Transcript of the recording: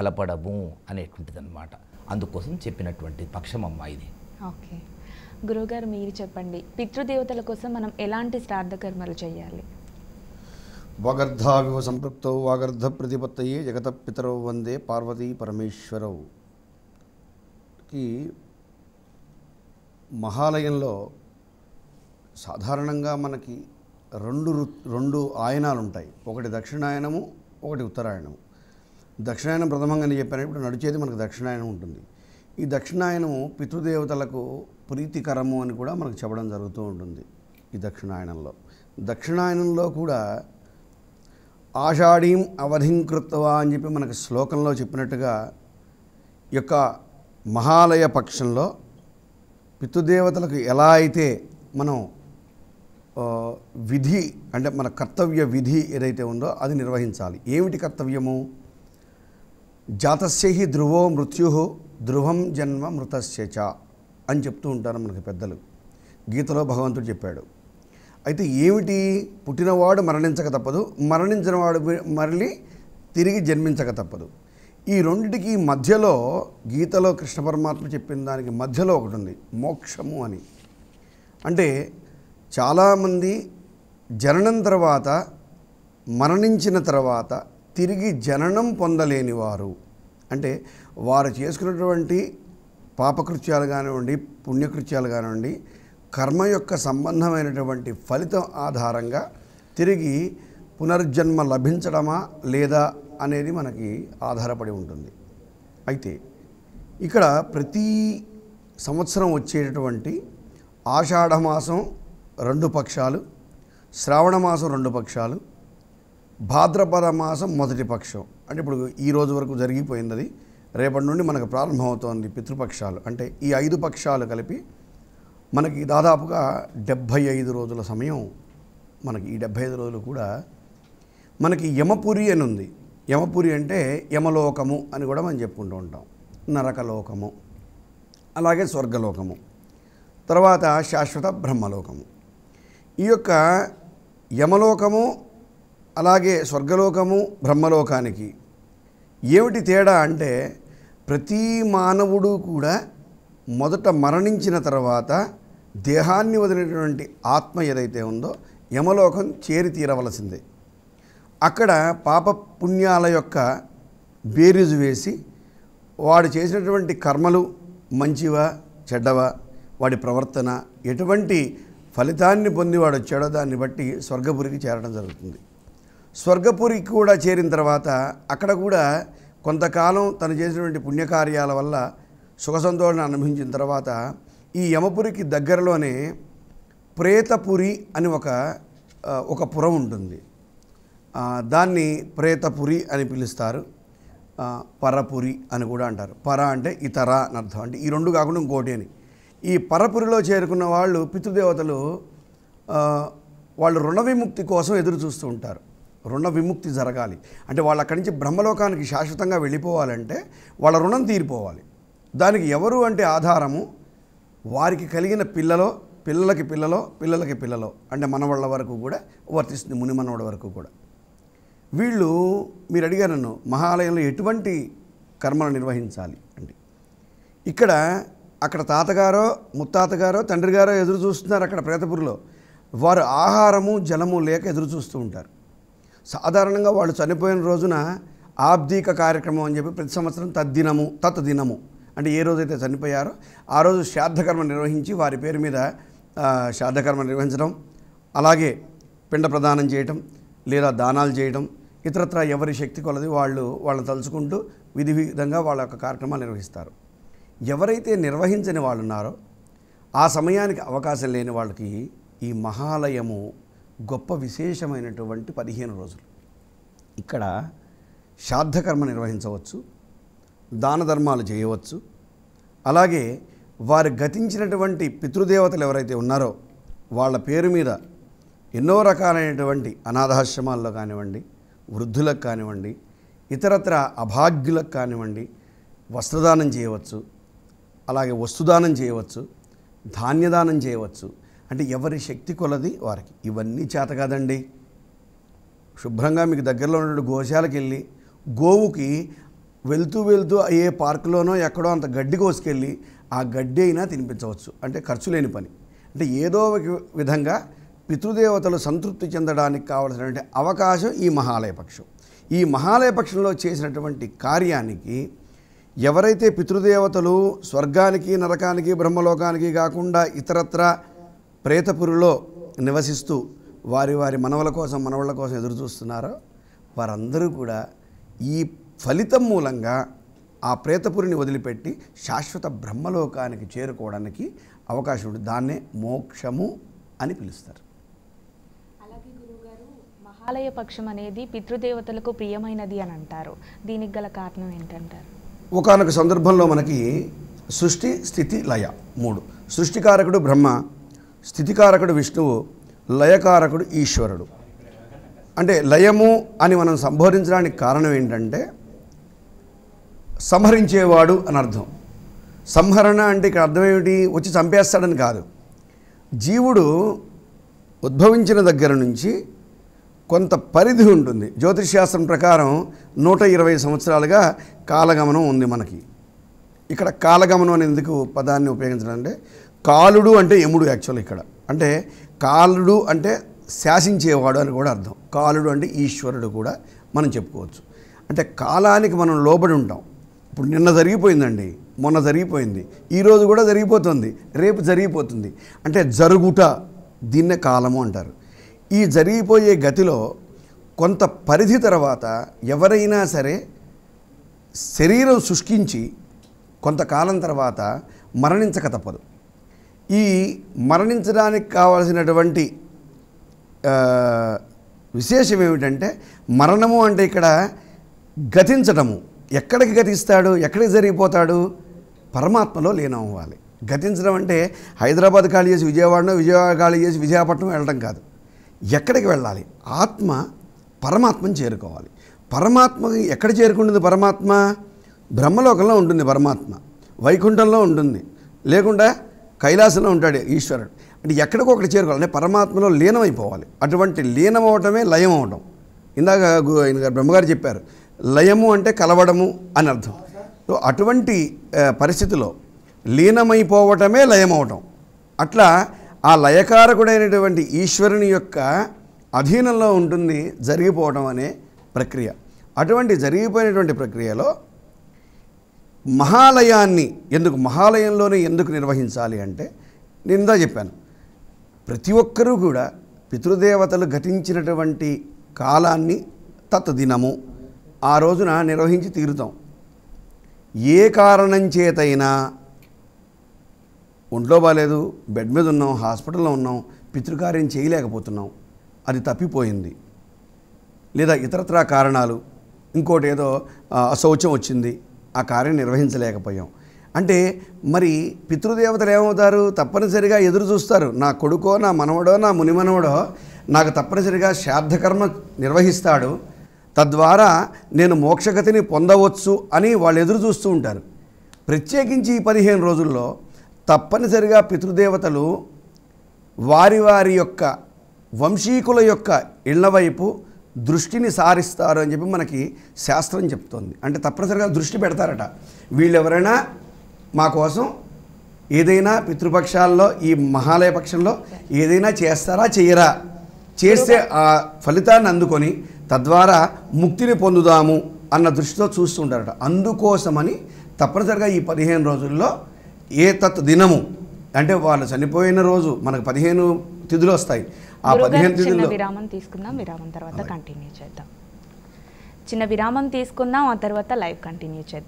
కలపడము అనేటువంటిది అనమాట అందుకోసం చెప్పినటువంటి పక్షం అమ్మాయిది ఇది ఓకే గురువుగారు మీరు చెప్పండి పితృదేవతల కోసం మనం ఎలాంటి శ్రాద్ధ కర్మలు చేయాలి వాగర్ధావివ సంపృప్తౌ వాగర్ధ ప్రతిపత్తయే జగత పితరవు వందే పార్వతీ పరమేశ్వరవుకి మహాలయంలో సాధారణంగా మనకి రెండు రెండు ఆయనాలు ఉంటాయి ఒకటి దక్షిణాయనము ఒకటి ఉత్తరాయణము దక్షిణాయనం ప్రథమంగా నేను చెప్పాను ఇప్పుడు నడిచేది మనకు దక్షిణాయనం ఉంటుంది ఈ దక్షిణాయనము పితృదేవతలకు ప్రీతికరము అని కూడా మనకు చెప్పడం జరుగుతూ ఉంటుంది ఈ దక్షిణాయనంలో దక్షిణాయనంలో కూడా ఆషాఢీం అవధింకృత్వా అని చెప్పి మనకు శ్లోకంలో చెప్పినట్టుగా యొక్క మహాలయ పక్షంలో పితృదేవతలకు ఎలా అయితే మనం విధి అంటే మన కర్తవ్య విధి ఏదైతే ఉందో అది నిర్వహించాలి ఏమిటి కర్తవ్యము జాతస్యహి ధ్రువో మృత్యు ధ్రువం జన్మ చ అని చెప్తూ ఉంటారు మనకి పెద్దలు గీతలో భగవంతుడు చెప్పాడు అయితే ఏమిటి పుట్టినవాడు మరణించక తప్పదు మరణించినవాడు మరలి తిరిగి జన్మించక తప్పదు ఈ రెండిటికి మధ్యలో గీతలో కృష్ణ పరమాత్మ చెప్పిన దానికి మధ్యలో ఒకటి ఉంది మోక్షము అని అంటే చాలామంది జననం తర్వాత మరణించిన తర్వాత తిరిగి జననం పొందలేని వారు అంటే వారు చేసుకున్నటువంటి పాపకృత్యాలు కానివ్వండి పుణ్యకృత్యాలు కానివ్వండి కర్మ యొక్క సంబంధమైనటువంటి ఫలితం ఆధారంగా తిరిగి పునర్జన్మ లభించడమా లేదా అనేది మనకి ఆధారపడి ఉంటుంది అయితే ఇక్కడ ప్రతి సంవత్సరం వచ్చేటటువంటి ఆషాఢమాసం రెండు పక్షాలు శ్రావణ మాసం రెండు పక్షాలు భాద్రపద మాసం మొదటి పక్షం అంటే ఇప్పుడు ఈ రోజు వరకు జరిగిపోయింది అది రేపటి నుండి మనకు ప్రారంభమవుతోంది పితృపక్షాలు అంటే ఈ ఐదు పక్షాలు కలిపి మనకి దాదాపుగా డెబ్భై ఐదు రోజుల సమయం మనకి ఈ డెబ్భై ఐదు రోజులు కూడా మనకి యమపురి అని ఉంది యమపురి అంటే యమలోకము అని కూడా మనం చెప్పుకుంటూ ఉంటాం నరకలోకము అలాగే స్వర్గలోకము తర్వాత శాశ్వత బ్రహ్మలోకము ఈ యొక్క యమలోకము అలాగే స్వర్గలోకము బ్రహ్మలోకానికి ఏమిటి తేడా అంటే ప్రతి మానవుడు కూడా మొదట మరణించిన తర్వాత దేహాన్ని వదిలినటువంటి ఆత్మ ఏదైతే ఉందో యమలోకం చేరి తీరవలసిందే అక్కడ పాప పుణ్యాల యొక్క బేరీజు వేసి వాడు చేసినటువంటి కర్మలు మంచివా చెడ్డవా వాడి ప్రవర్తన ఎటువంటి ఫలితాన్ని పొంది వాడు దాన్ని బట్టి స్వర్గపురికి చేరడం జరుగుతుంది స్వర్గపురికి కూడా చేరిన తర్వాత అక్కడ కూడా కొంతకాలం తను చేసినటువంటి పుణ్యకార్యాల వల్ల సుఖ సంతోషాన్ని అనుభవించిన తర్వాత ఈ యమపురికి దగ్గరలోనే ప్రేతపురి అని ఒక ఒక పురం ఉంటుంది దాన్ని ప్రేతపురి అని పిలుస్తారు పరపురి అని కూడా అంటారు పర అంటే ఇతర అని అర్థం అంటే ఈ రెండు కాకుండా ఇంకోటి అని ఈ పరపురిలో చేరుకున్న వాళ్ళు పితృదేవతలు వాళ్ళు రుణ విముక్తి కోసం ఎదురు చూస్తూ ఉంటారు రుణ విముక్తి జరగాలి అంటే వాళ్ళు అక్కడి నుంచి బ్రహ్మలోకానికి శాశ్వతంగా వెళ్ళిపోవాలంటే వాళ్ళ రుణం తీరిపోవాలి దానికి ఎవరు అంటే ఆధారము వారికి కలిగిన పిల్లలో పిల్లలకి పిల్లలో పిల్లలకి పిల్లలో అంటే మనవాళ్ళ వరకు కూడా వర్తిస్తుంది ముని వరకు కూడా వీళ్ళు మీరు అడిగారు నన్ను మహాలయంలో ఎటువంటి కర్మలు నిర్వహించాలి అంటే ఇక్కడ అక్కడ తాతగారో ముత్తాతగారో తండ్రి గారో ఎదురు చూస్తున్నారు అక్కడ ప్రేతపురిలో వారు ఆహారము జలము లేక ఎదురు చూస్తూ ఉంటారు సాధారణంగా వాళ్ళు చనిపోయిన రోజున ఆబ్దీక కార్యక్రమం అని చెప్పి ప్రతి సంవత్సరం తద్దినము తత్ దినము అంటే ఏ రోజైతే చనిపోయారో ఆ రోజు శ్రాద్ధకర్మ నిర్వహించి వారి పేరు మీద శ్రాద్ధకర్మ నిర్వహించడం అలాగే పిండ ప్రదానం చేయటం లేదా దానాలు చేయడం ఇతరత్ర ఎవరి శక్తి కొలది వాళ్ళు వాళ్ళని తలుచుకుంటూ విధి విధంగా వాళ్ళ యొక్క కార్యక్రమాలు నిర్వహిస్తారు ఎవరైతే నిర్వహించని వాళ్ళు ఉన్నారో ఆ సమయానికి అవకాశం లేని వాళ్ళకి ఈ మహాలయము గొప్ప విశేషమైనటువంటి పదిహేను రోజులు ఇక్కడ శ్రాద్ధకర్మ నిర్వహించవచ్చు దాన ధర్మాలు చేయవచ్చు అలాగే వారు గతించినటువంటి పితృదేవతలు ఎవరైతే ఉన్నారో వాళ్ళ పేరు మీద ఎన్నో రకాలైనటువంటి అనాథాశ్రమాల్లో కానివ్వండి వృద్ధులకు కానివ్వండి ఇతరత్ర అభాగ్యులకు కానివ్వండి వస్త్రదానం చేయవచ్చు అలాగే వస్తుదానం చేయవచ్చు ధాన్యదానం చేయవచ్చు అంటే ఎవరి శక్తి కొలది వారికి ఇవన్నీ చేత కాదండి శుభ్రంగా మీకు దగ్గరలో ఉన్న గోశాలకు వెళ్ళి గోవుకి వెళ్తూ వెళ్తూ ఏ పార్కులోనో ఎక్కడో అంత గడ్డి కోసుకెళ్ళి ఆ గడ్డి అయినా తినిపించవచ్చు అంటే ఖర్చు లేని పని అంటే ఏదో ఒక విధంగా పితృదేవతలు సంతృప్తి చెందడానికి కావలసినటువంటి అవకాశం ఈ మహాలయ పక్షం ఈ మహాలయ పక్షంలో చేసినటువంటి కార్యానికి ఎవరైతే పితృదేవతలు స్వర్గానికి నరకానికి బ్రహ్మలోకానికి కాకుండా ఇతరత్ర ప్రేతపురులో నివసిస్తూ వారి వారి మనవల కోసం మనవళ్ళ కోసం ఎదురు చూస్తున్నారో వారందరూ కూడా ఈ ఫలితం మూలంగా ఆ ప్రేతపురిని వదిలిపెట్టి శాశ్వత బ్రహ్మలోకానికి చేరుకోవడానికి అవకాశం ఉంటుంది దాన్నే మోక్షము అని పిలుస్తారు మహాలయ పక్షం అనేది పితృదేవతలకు ప్రియమైనది అని అంటారు దీనికి గల కారణం ఏంటంటారు ఒకనొక సందర్భంలో మనకి సృష్టి స్థితి లయ మూడు సృష్టికారకుడు బ్రహ్మ స్థితికారకుడు విష్ణువు లయకారకుడు ఈశ్వరుడు అంటే లయము అని మనం సంబోధించడానికి కారణం ఏంటంటే సంహరించేవాడు అని అర్థం సంహరణ అంటే ఇక్కడ అర్థం ఏమిటి వచ్చి చంపేస్తాడని కాదు జీవుడు ఉద్భవించిన దగ్గర నుంచి కొంత పరిధి ఉంటుంది జ్యోతిషాస్త్రం ప్రకారం నూట ఇరవై సంవత్సరాలుగా కాలగమనం ఉంది మనకి ఇక్కడ కాలగమనం అని ఎందుకు పదాన్ని ఉపయోగించడం అంటే కాలుడు అంటే యముడు యాక్చువల్ ఇక్కడ అంటే కాలుడు అంటే శాసించేవాడు అని కూడా అర్థం కాలుడు అంటే ఈశ్వరుడు కూడా మనం చెప్పుకోవచ్చు అంటే కాలానికి మనం లోబడి ఉంటాం ఇప్పుడు నిన్న జరిగిపోయిందండి మొన్న జరిగిపోయింది ఈరోజు కూడా జరిగిపోతుంది రేపు జరిగిపోతుంది అంటే జరుగుట దీన్నే కాలము అంటారు ఈ జరిగిపోయే గతిలో కొంత పరిధి తర్వాత ఎవరైనా సరే శరీరం శుష్కించి కొంతకాలం తర్వాత మరణించక తప్పదు ఈ మరణించడానికి కావాల్సినటువంటి విశేషం ఏమిటంటే మరణము అంటే ఇక్కడ గతించటము ఎక్కడికి గతిస్తాడు ఎక్కడికి జరిగిపోతాడు పరమాత్మలో అవ్వాలి గతించడం అంటే హైదరాబాద్ ఖాళీ చేసి విజయవాడను విజయవాడ ఖాళీ చేసి విజయపట్నం వెళ్ళడం కాదు ఎక్కడికి వెళ్ళాలి ఆత్మ పరమాత్మను చేరుకోవాలి పరమాత్మకి ఎక్కడ చేరుకుంటుంది పరమాత్మ బ్రహ్మలోకంలో ఉంటుంది పరమాత్మ వైకుంఠంలో ఉంటుంది లేకుండా కైలాసంలో ఉంటాడు ఈశ్వరుడు అంటే ఎక్కడికో ఒకటి చేరుకోవాలి పరమాత్మలో లీనమైపోవాలి అటువంటి లీనం అవటమే లయం అవడం ఇందాక బ్రహ్మగారు చెప్పారు లయము అంటే కలవడము అని అర్థం సో అటువంటి పరిస్థితిలో లీనమైపోవటమే లయం అట్లా ఆ లయకారకుడైనటువంటి ఈశ్వరుని యొక్క అధీనంలో ఉంటుంది జరిగిపోవటం అనే ప్రక్రియ అటువంటి జరిగిపోయినటువంటి ప్రక్రియలో మహాలయాన్ని ఎందుకు మహాలయంలోనే ఎందుకు నిర్వహించాలి అంటే నేను ఇందా చెప్పాను ప్రతి ఒక్కరూ కూడా పితృదేవతలు ఘటించినటువంటి కాలాన్ని తత్దినము ఆ రోజున నిర్వహించి తీరుతాం ఏ కారణం చేతైనా ఒంట్లో బాగాలేదు బెడ్ మీద ఉన్నాం హాస్పిటల్లో ఉన్నాం పితృకార్యం చేయలేకపోతున్నాం అది తప్పిపోయింది లేదా ఇతరత్రా కారణాలు ఇంకోటి ఏదో అశౌచం వచ్చింది ఆ కార్యం నిర్వహించలేకపోయాం అంటే మరి పితృదేవతలు ఏమవుతారు తప్పనిసరిగా ఎదురు చూస్తారు నా కొడుకో నా మనవడో నా మునిమనవడో నాకు తప్పనిసరిగా శ్రాద్ధకర్మ నిర్వహిస్తాడు తద్వారా నేను మోక్షగతిని పొందవచ్చు అని వాళ్ళు ఎదురు చూస్తూ ఉంటారు ప్రత్యేకించి ఈ పదిహేను రోజుల్లో తప్పనిసరిగా పితృదేవతలు వారి వారి యొక్క వంశీకుల యొక్క ఇళ్ల వైపు దృష్టిని సారిస్తారు అని చెప్పి మనకి శాస్త్రం చెప్తోంది అంటే తప్పనిసరిగా దృష్టి పెడతారట వీళ్ళు మా కోసం ఏదైనా పితృపక్షాల్లో ఈ మహాలయ పక్షంలో ఏదైనా చేస్తారా చేయరా చేస్తే ఆ ఫలితాన్ని అందుకొని తద్వారా ముక్తిని పొందుదాము అన్న దృష్టితో చూస్తుంటారట అందుకోసమని తప్పనిసరిగా ఈ పదిహేను రోజుల్లో ఏ తత్ దినము అంటే వాళ్ళు చనిపోయిన రోజు మనకు పదిహేను తిథులు వస్తాయి చిన్న విరామం తీసుకుందాం విరామం తర్వాత కంటిన్యూ చేద్దాం చిన్న విరామం తీసుకుందాం ఆ తర్వాత లైవ్ కంటిన్యూ చేద్దాం